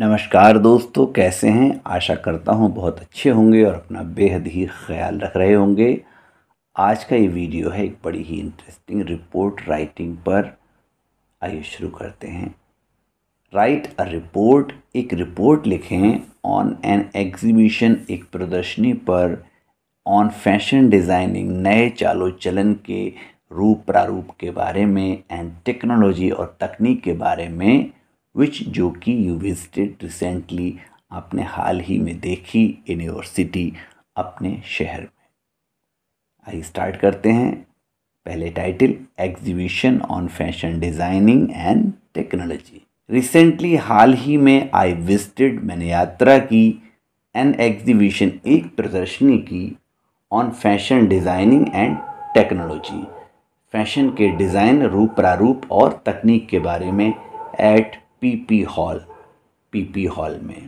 नमस्कार दोस्तों कैसे हैं आशा करता हूँ बहुत अच्छे होंगे और अपना बेहद ही ख्याल रख रहे होंगे आज का ये वीडियो है एक बड़ी ही इंटरेस्टिंग रिपोर्ट राइटिंग पर आइए शुरू करते हैं राइट अ रिपोर्ट एक रिपोर्ट लिखें ऑन एन एग्जीबिशन एक प्रदर्शनी पर ऑन फैशन डिज़ाइनिंग नए चालो चलन के रूप प्रारूप के बारे में एंड टेक्नोलॉजी और तकनीक के बारे में विच जो कि यू विजिटेड रिसेंटली आपने हाल ही में देखी यूनिवर्सिटी अपने शहर में आइए स्टार्ट करते हैं पहले title exhibition on fashion designing and technology recently हाल ही में आई विजिटेड मैंने यात्रा की एन एग्जीबिशन एक प्रदर्शनी की on fashion designing and technology fashion के डिज़ाइन रूप प्रारूप और तकनीक के बारे में at PP hall PP hall में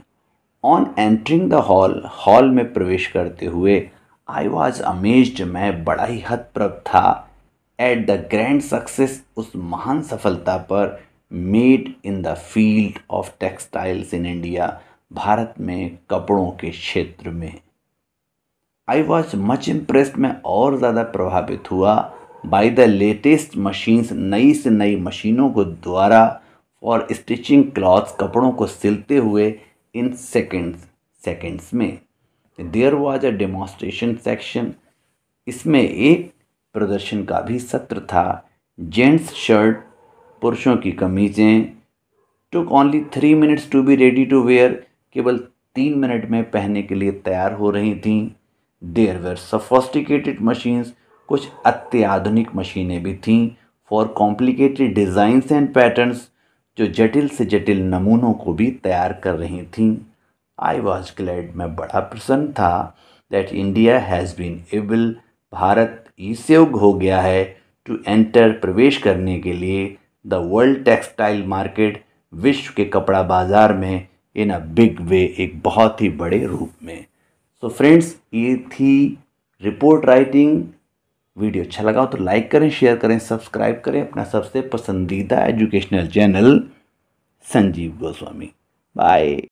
on entering the hall hall में प्रवेश करते हुए आई वॉज अमेज्ड मैं बड़ा ही हतप्रभ था एट द ग्रैंड सक्सेस उस महान सफलता पर made in the field of textiles in India भारत में कपड़ों के क्षेत्र में आई वॉज मच इम्प्रेस्ड में और ज़्यादा प्रभावित हुआ बाई द लेटेस्ट मशीन्स नई से नई मशीनों को द्वारा फॉर स्टिचिंग क्लॉथ्स कपड़ों को सिलते हुए इन सेकेंड्स सेकेंड्स में there was a demonstration section इसमें एक प्रदर्शन का भी सत्र था जेंट्स शर्ट पुरुषों की कमीजें took only three minutes to be ready to wear केवल तीन मिनट में पहनने के लिए तैयार हो रही थीं देयर वेयर सफोस्टिकेटेड मशीन्स कुछ अत्याधुनिक मशीनें भी थीं for complicated designs and patterns जो जटिल से जटिल नमूनों को भी तैयार कर रही थीं आई वॉज ग्लैड मैं बड़ा प्रसन्न था that India has been able भारत इससे हो गया है टू एंटर प्रवेश करने के लिए द वर्ल्ड टेक्सटाइल मार्केट विश्व के कपड़ा बाज़ार में इन अ बिग वे एक बहुत ही बड़े रूप में सो so फ्रेंड्स ये थी रिपोर्ट राइटिंग वीडियो अच्छा लगा हो तो लाइक करें शेयर करें सब्सक्राइब करें अपना सबसे पसंदीदा educational channel Sanjeev Goswami bye